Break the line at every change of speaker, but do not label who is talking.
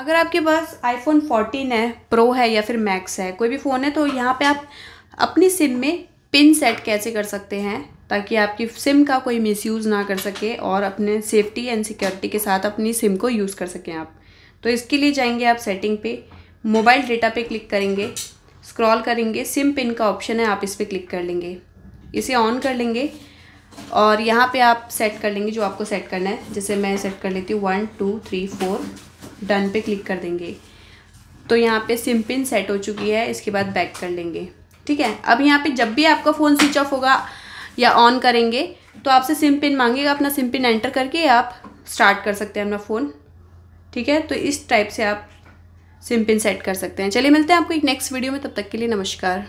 अगर आपके पास आईफोन 14 है प्रो है या फिर मैक्स है कोई भी फ़ोन है तो यहाँ पे आप अपनी सिम में पिन सेट कैसे कर सकते हैं ताकि आपकी सिम का कोई मिसयूज़ ना कर सके और अपने सेफ्टी एंड सिक्योरिटी के साथ अपनी सिम को यूज़ कर सकें आप तो इसके लिए जाएंगे आप सेटिंग पे मोबाइल डेटा पे क्लिक करेंगे स्क्रॉल करेंगे सिम पिन का ऑप्शन है आप इस पर क्लिक कर लेंगे इसे ऑन कर लेंगे और यहाँ पे आप सेट कर लेंगे जो आपको सेट करना है जैसे मैं सेट कर लेती हूँ one two three four done पे क्लिक कर देंगे तो यहाँ पे सिम पिन सेट हो चुकी है इसके बाद बैक कर लेंगे ठीक है अब यहाँ पे जब भी आपका फ़ोन स्विच ऑफ होगा या ऑन करेंगे तो आपसे सिम पिन मांगेगा अपना सिम पिन एंटर करके आप स्टार्ट कर सकते हैं अपना फ़ोन ठीक है तो इस टाइप से आप सिम पिन सेट कर सकते हैं चलिए मिलते हैं आपको एक नेक्स्ट वीडियो में तब तक के लिए नमस्कार